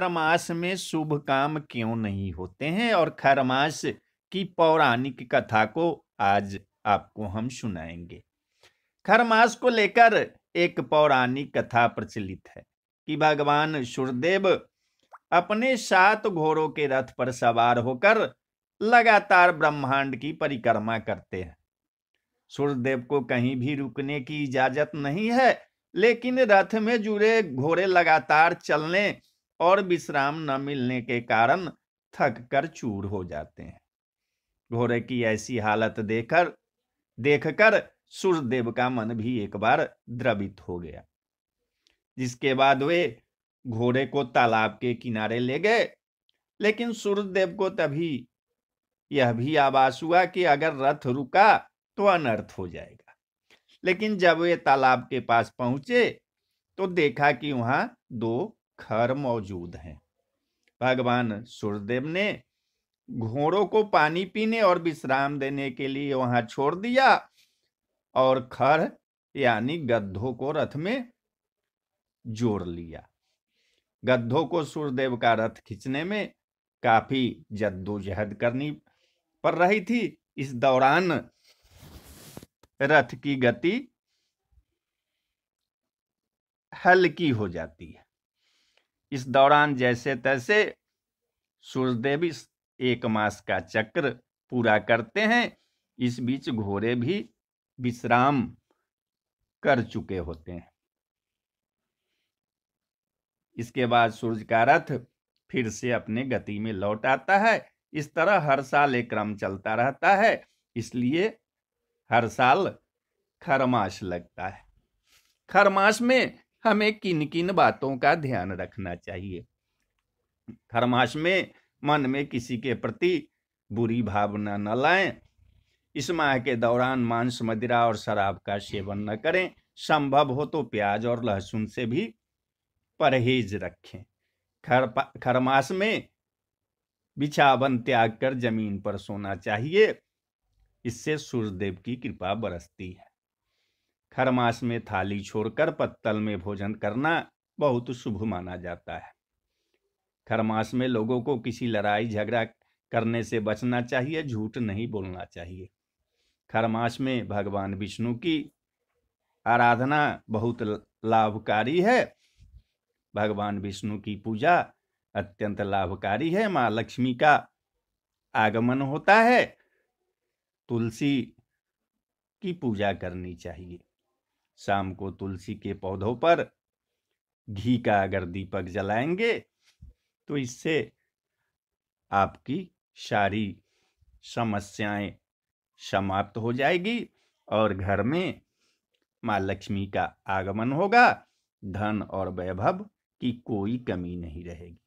खरमास में शुभ काम क्यों नहीं होते हैं और खरमास की पौराणिक कथा को आज आपको हम सुनाएंगे खरमास को लेकर एक पौराणिक कथा प्रचलित है कि भगवान सूर्यदेव अपने सात घोड़ों के रथ पर सवार होकर लगातार ब्रह्मांड की परिक्रमा करते हैं सूर्यदेव को कहीं भी रुकने की इजाजत नहीं है लेकिन रथ में जुड़े घोड़े लगातार चलने और विश्राम न मिलने के कारण थक कर चूर हो जाते हैं घोड़े की ऐसी हालत देखकर देखकर सूर्यदेव का मन भी एक बार द्रवित हो गया जिसके बाद वे घोड़े को तालाब के किनारे ले गए लेकिन सूर्यदेव को तभी यह भी आभास हुआ कि अगर रथ रुका तो अनर्थ हो जाएगा लेकिन जब वे तालाब के पास पहुंचे तो देखा कि वहां दो खर मौजूद हैं भगवान सूर्यदेव ने घोड़ों को पानी पीने और विश्राम देने के लिए वहां छोड़ दिया और खर यानी गद्धों को रथ में जोड़ लिया गद्धों को सूर्यदेव का रथ खींचने में काफी जद्दोजहद करनी पड़ रही थी इस दौरान रथ की गति हल्की हो जाती है इस दौरान जैसे तैसे सूर्यदेव इस एक मास का चक्र पूरा करते हैं इस बीच घोड़े भी विश्राम कर चुके होते हैं इसके बाद सूर्य का रथ फिर से अपने गति में लौट आता है इस तरह हर साल एक क्रम चलता रहता है इसलिए हर साल खरमास लगता है खरमास में हमें किन किन बातों का ध्यान रखना चाहिए खरमाश में मन में किसी के प्रति बुरी भावना न लाएं इस माह के दौरान मांस मदिरा और शराब का सेवन न करें संभव हो तो प्याज और लहसुन से भी परहेज रखें खर खरमास में बिछावन त्याग कर जमीन पर सोना चाहिए इससे सूर्यदेव की कृपा बरसती है हर मास में थाली छोड़कर पत्तल में भोजन करना बहुत शुभ माना जाता है खरमास में लोगों को किसी लड़ाई झगड़ा करने से बचना चाहिए झूठ नहीं बोलना चाहिए खरमास में भगवान विष्णु की आराधना बहुत लाभकारी है भगवान विष्णु की पूजा अत्यंत लाभकारी है माँ लक्ष्मी का आगमन होता है तुलसी की पूजा करनी चाहिए शाम को तुलसी के पौधों पर घी का अगर दीपक जलाएंगे तो इससे आपकी सारी समस्याएं समाप्त हो जाएगी और घर में माँ लक्ष्मी का आगमन होगा धन और वैभव की कोई कमी नहीं रहेगी